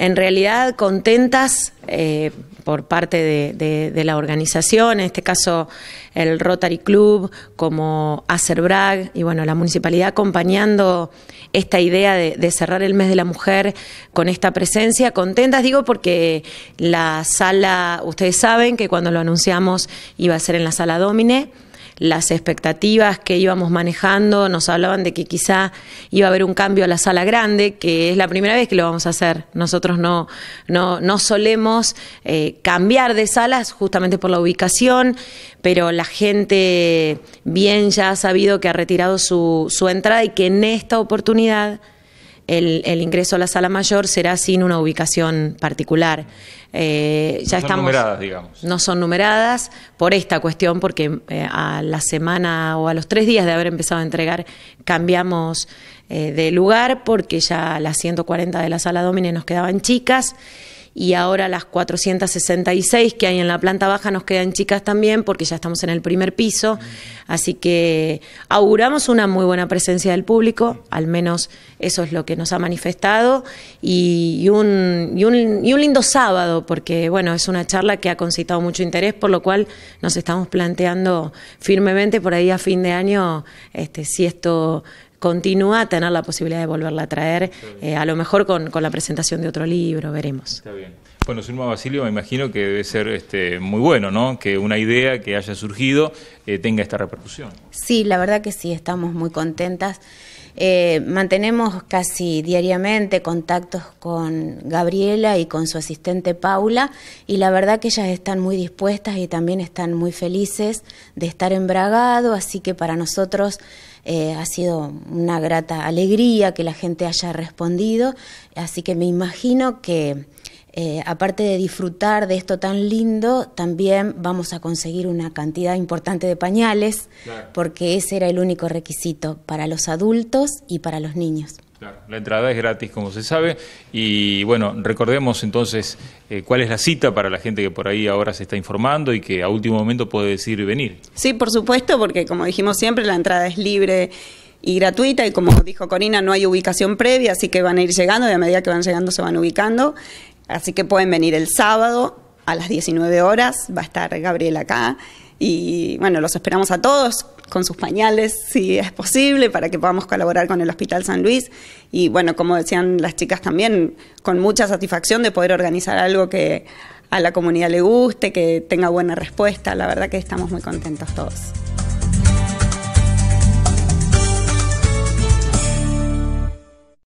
en realidad contentas eh, por parte de, la organización, en este caso el Rotary Club, como Acerbrag, y bueno, la municipalidad acompañando esta idea de, de, cerrar el mes de la mujer con esta presencia. Contentas, digo, porque la sala, ustedes saben que cuando lo anunciamos iba a ser en la sala Domine las expectativas que íbamos manejando, nos hablaban de que quizá iba a haber un cambio a la sala grande, que es la primera vez que lo vamos a hacer. Nosotros no, no, no solemos eh, cambiar de salas justamente por la ubicación, pero la gente bien ya ha sabido que ha retirado su, su entrada y que en esta oportunidad el, ingreso a la sala mayor será sin una ubicación particular. Eh, no ya son numeradas, digamos. No son numeradas por esta cuestión, porque eh, a la semana o a los tres días de haber empezado a entregar cambiamos eh, de lugar porque ya las 140 de la sala Domine nos quedaban chicas y ahora las 466 que hay en la planta baja nos quedan chicas también porque ya estamos en el primer piso, así que auguramos una muy buena presencia del público, al menos eso es lo que nos ha manifestado, y, y, un, y, un, y un lindo sábado, porque bueno, es una charla que ha concitado mucho interés, por lo cual nos estamos planteando firmemente por ahí a fin de año, este, si esto continúa a tener la posibilidad de volverla a traer, eh, a lo mejor con, con la presentación de otro libro, veremos. Bueno, Silma Basilio, me imagino que debe ser este, muy bueno, ¿no? Que una idea que haya surgido eh, tenga esta repercusión. Sí, la verdad que sí, estamos muy contentas. Eh, mantenemos casi diariamente contactos con Gabriela y con su asistente Paula y la verdad que ellas están muy dispuestas y también están muy felices de estar embragado, así que para nosotros eh, ha sido una grata alegría que la gente haya respondido, así que me imagino que eh, aparte de disfrutar de esto tan lindo, también vamos a conseguir una cantidad importante de pañales, porque ese era el único requisito para los adultos y para los niños. La entrada es gratis, como se sabe, y bueno, recordemos entonces eh, cuál es la cita para la gente que por ahí ahora se está informando y que a último momento puede decidir venir. Sí, por supuesto, porque como dijimos siempre, la entrada es libre y gratuita y como dijo Corina no hay ubicación previa, así que van a ir llegando y a medida que van llegando se van ubicando. Así que pueden venir el sábado a las 19 horas, va a estar Gabriel acá. Y bueno, los esperamos a todos con sus pañales, si es posible, para que podamos colaborar con el Hospital San Luis. Y bueno, como decían las chicas también, con mucha satisfacción de poder organizar algo que a la comunidad le guste, que tenga buena respuesta. La verdad que estamos muy contentos todos.